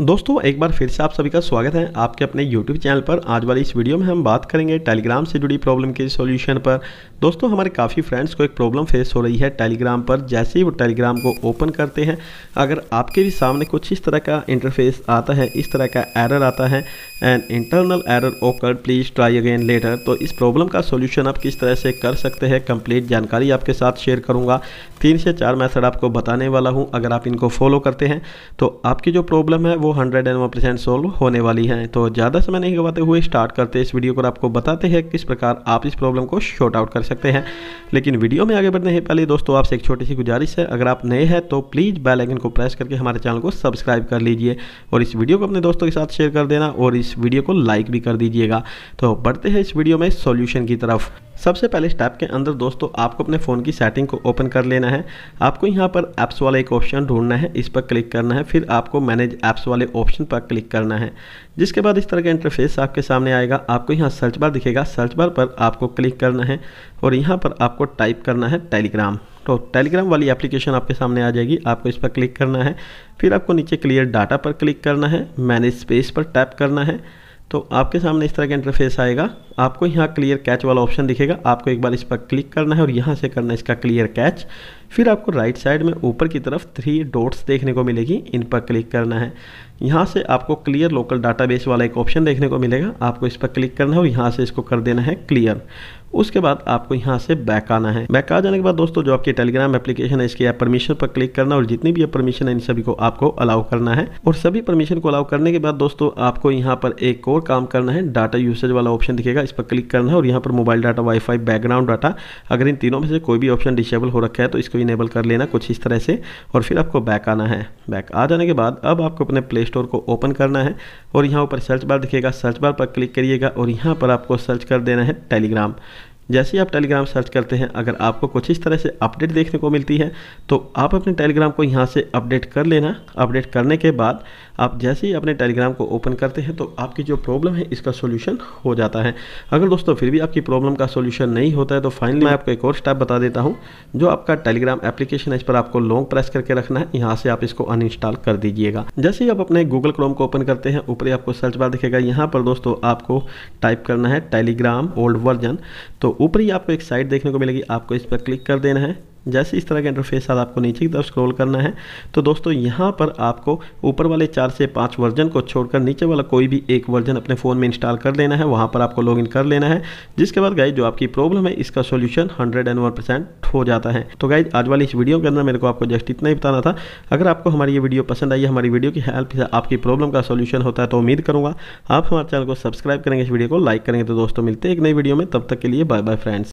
दोस्तों एक बार फिर से आप सभी का स्वागत है आपके अपने YouTube चैनल पर आज वाली इस वीडियो में हम बात करेंगे टेलीग्राम से जुड़ी प्रॉब्लम के सॉल्यूशन पर दोस्तों हमारे काफ़ी फ्रेंड्स को एक प्रॉब्लम फेस हो रही है टेलीग्राम पर जैसे ही वो टेलीग्राम को ओपन करते हैं अगर आपके भी सामने कुछ इस तरह का इंटरफेस आता है इस तरह का एरर आता है and internal error occur please try again later तो इस प्रॉब्लम का सोल्यूशन आप किस तरह से कर सकते हैं कंप्लीट जानकारी आपके साथ शेयर करूँगा तीन से चार मैथड आपको बताने वाला हूँ अगर आप इनको फॉलो करते हैं तो आपकी जो प्रॉब्लम है वो 101 परसेंट सोल्व होने वाली हैं तो ज़्यादा समय नहीं गवाते हुए स्टार्ट करते इस वीडियो को आपको बताते हैं किस प्रकार आप इस प्रॉब्लम को शॉर्ट आउट कर सकते हैं लेकिन वीडियो में आगे बढ़ने से पहले दोस्तों आपसे एक छोटी सी गुजारिश है अगर आप नए हैं तो प्लीज़ बेल आइकन को प्रेस करके हमारे चैनल को सब्सक्राइब कर लीजिए और इस वीडियो को अपने दोस्तों के साथ शेयर कर देना और इस वीडियो को लाइक भी कर दीजिएगा तो बढ़ते हैं इस वीडियो में सॉल्यूशन की तरफ सबसे पहले इस के अंदर दोस्तों आपको अपने फ़ोन की सेटिंग को ओपन कर लेना है आपको यहाँ पर ऐप्स वाला एक ऑप्शन ढूंढना है इस पर क्लिक करना है फिर आपको मैनेज ऐप्स वाले ऑप्शन पर क्लिक करना है जिसके बाद इस तरह का इंटरफेस आपके सामने आएगा आपको यहाँ सर्च बार दिखेगा सर्च बार पर आपको क्लिक करना है और यहाँ पर आपको टाइप करना है टेलीग्राम तो टेलीग्राम वाली एप्लीकेशन आपके सामने आ जाएगी आपको इस पर क्लिक करना है फिर आपको नीचे क्लियर डाटा पर क्लिक करना है मैनेज स्पेस पर टैप करना है तो आपके सामने इस तरह का इंटरफेस आएगा आपको यहाँ क्लियर कैच वाला ऑप्शन दिखेगा आपको एक बार इस पर क्लिक करना है और यहाँ से करना है इसका क्लियर कैच फिर आपको राइट साइड में ऊपर की तरफ थ्री डॉट्स देखने को मिलेगी इन पर क्लिक करना है यहाँ से आपको क्लियर लोकल डाटाबेस वाला एक ऑप्शन देखने को मिलेगा आपको इस पर क्लिक करना है और यहाँ से इसको कर देना है क्लियर उसके बाद आपको यहाँ से बैक आना है बैक आ जाने के बाद दोस्तों जो आपकी टेलीग्राम एप्लीकेशन है इसके आप परमिशन पर क्लिक करना और जितनी भी परमिशन है इन सभी को आपको अलाउ करना है और सभी परमिशन को अलाउ करने के बाद दोस्तों आपको यहाँ पर एक और काम करना है डाटा यूसेज वाला ऑप्शन दिखेगा मिलेगा इस पर क्लिक करना है और यहाँ पर mobile data wifi background data अगर इन तीनों में से कोई भी ऑप्शन डिसेबल हो रखा है तो इसको इनेबल कर लेना कुछ इस तरह से और फिर आपको बैक आना है बैक आ जाने के बाद अब आपको अपने प्ले स्टोर को ओपन करना है और यहाँ ऊपर सर्च बार दिखेगा सर्च बार पर क्लिक करिएगा और यहाँ पर आपको सर्च कर देना है टेलीग्राम जैसे ही आप टेलीग्राम सर्च करते हैं अगर आपको कुछ इस तरह से अपडेट देखने को मिलती है तो आप अपने टेलीग्राम को यहाँ से अपडेट कर लेना अपडेट करने के बाद आप जैसे ही अपने टेलीग्राम को ओपन करते हैं तो आपकी जो प्रॉब्लम है इसका सोल्यूशन हो जाता है अगर दोस्तों फिर भी आपकी प्रॉब्लम का सोल्यूशन नहीं होता है तो फाइनली मैं आपको एक और स्टेप बता देता हूँ जो आपका टेलीग्राम एप्लीकेशन है इस पर आपको लॉन्ग प्रेस करके रखना है यहाँ से आप इसको अनइंस्टॉल कर दीजिएगा जैसे ही आप अपने गूगल क्रोम को ओपन करते हैं ऊपर आपको सर्च बार दिखेगा यहाँ पर दोस्तों आपको टाइप करना है टेलीग्राम ओल्ड वर्जन तो ऊपर ही आपको एक साइट देखने को मिलेगी आपको इस पर क्लिक कर देना है जैसे इस तरह के इंटरफेस आज आपको नीचे की तरफ स्क्रॉल करना है तो दोस्तों यहाँ पर आपको ऊपर वाले चार से पाँच वर्जन को छोड़कर नीचे वाला कोई भी एक वर्जन अपने फ़ोन में इंस्टॉल कर लेना है वहाँ पर आपको लॉगिन कर लेना है जिसके बाद गाइज जो आपकी प्रॉब्लम है इसका solution hundred and one percent हो जाता है तो गाइज आज वाली इस वीडियो के अंदर मेरे को आपको जस्ट इतना ही बताना था अगर आपको हमारी ये वीडियो पसंद आई है हमारी वीडियो की हेल्प से आपकी प्रॉब्लम का सोल्यूशन होता है तो उम्मीद करूँगा आप हमारे चैनल को सब्सक्राइब करेंगे इस वीडियो को लाइक करेंगे तो दोस्तों मिलते हैं एक नई वीडियो में तब तक के लिए बाय बाय फ्रेंड्स